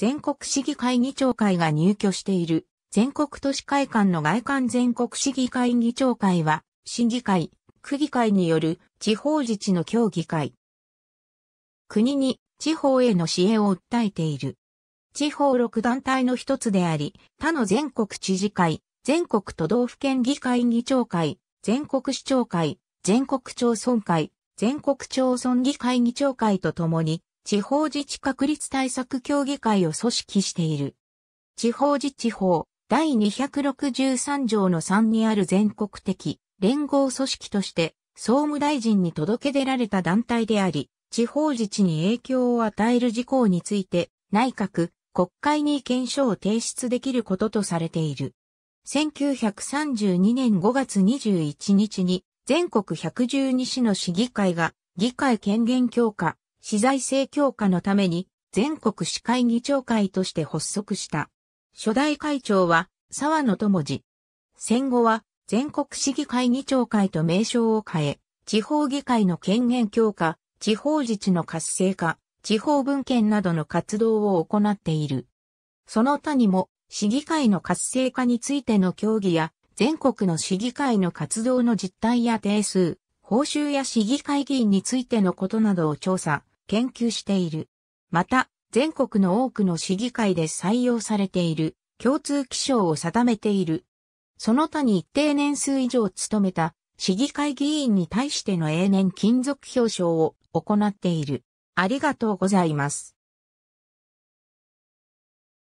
全国市議会議長会が入居している全国都市会館の外観全国市議会議長会は、市議会、区議会による地方自治の協議会。国に地方への支援を訴えている。地方6団体の一つであり、他の全国知事会、全国都道府県議会議長会、全国市長会、全国町村会、全国町村議会議長会とともに、地方自治確立対策協議会を組織している。地方自治法第263条の3にある全国的連合組織として総務大臣に届け出られた団体であり、地方自治に影響を与える事項について内閣、国会に意見書を提出できることとされている。1932年5月21日に全国112市の市議会が議会権限強化資材性強化のために全国市会議長会として発足した。初代会長は沢野智次。戦後は全国市議会議長会と名称を変え、地方議会の権限強化、地方自治の活性化、地方文献などの活動を行っている。その他にも、市議会の活性化についての協議や、全国の市議会の活動の実態や定数、報酬や市議会議員についてのことなどを調査、研究している。また、全国の多くの市議会で採用されている共通気象を定めている。その他に一定年数以上務めた市議会議員に対しての永年金属表彰を行っている。ありがとうございます。